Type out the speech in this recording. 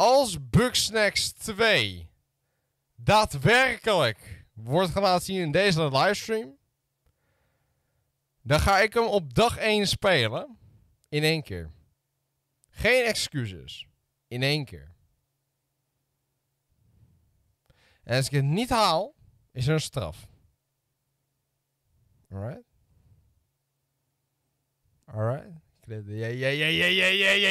Als Bugsnax 2 daadwerkelijk wordt gaan zien in deze livestream, dan ga ik hem op dag 1 spelen. In één keer. Geen excuses. In één keer. En als ik het niet haal, is er een straf. Alright? Alright? Ja, ja, ja, ja, ja, ja.